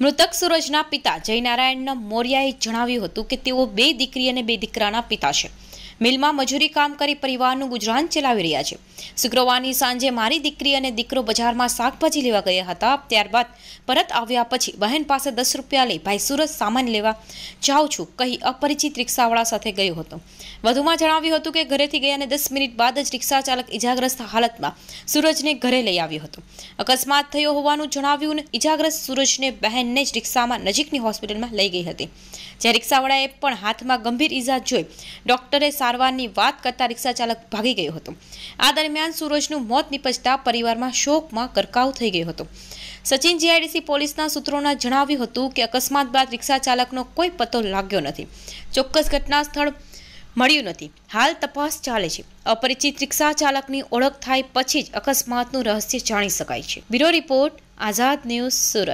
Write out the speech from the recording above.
મૃતક સૂરજના પિતા જયનારાયણના મોર્યાએ જણાવ્યું હતું કે તેઓ બે દીકરી અને બે દીકરાના પિતા છે મિલમાં મજૂરી કામ કરી પરિવારનું ગુજરાન ચલાવી રહ્યા છે શુક્રવારની સાંજે મારી દીકરી અને દીકરો બજારમાં શાકભાજી લેવા ગયા હતા ત્યારબાદ પરત આવ્યા પછી બહેન પાસે દસ રૂપિયા લઈ ભાઈ સુરત સામાન લેવા જાઉં છું કહી અપરિચિત રિક્ષાવાળા સાથે ગયો હતો વધુમાં જણાવ્યું હતું કે ઘરેથી ગયા અને દસ મિનિટ બાદ જ રિક્ષા ચાલક ઇજાગ્રસ્ત હાલતમાં સૂરજને ઘરે લઈ આવ્યો હતો અકસ્માત થયો હોવાનું જણાવ્યું અને ઇજાગ્રસ્ત સૂરજને બહેનને જ રિક્ષામાં નજીકની હોસ્પિટલમાં લઈ ગઈ હતી જ્યાં રિક્ષાવાળાએ પણ હાથમાં ગંભીર ઇજા જોઈ ડોક્ટરે સારવારની વાત કરતા રિક્ષા ભાગી ગયો હતો આ દરમિયાન સુરજનું મોત નિપજતા પરિવારમાં શોકમાં ગરકાવ થઈ ગયો હતો સચિન જીઆઈડીસી પોલીસના સૂત્રોના જણાવ્યું હતું કે અકસ્માત બાદ રિક્ષા ચાલકનો કોઈ પતો લાગ્યો નથી ચોક્કસ ઘટના સ્થળ મળ્યું નથી હાલ તપાસ ચાલે છે અપરિચિત રિક્ષા ચાલકની ઓળખ થાય પછી જ અકસ્માતનું રહસ્ય જાણી શકાય છે bureau report Azad news Surat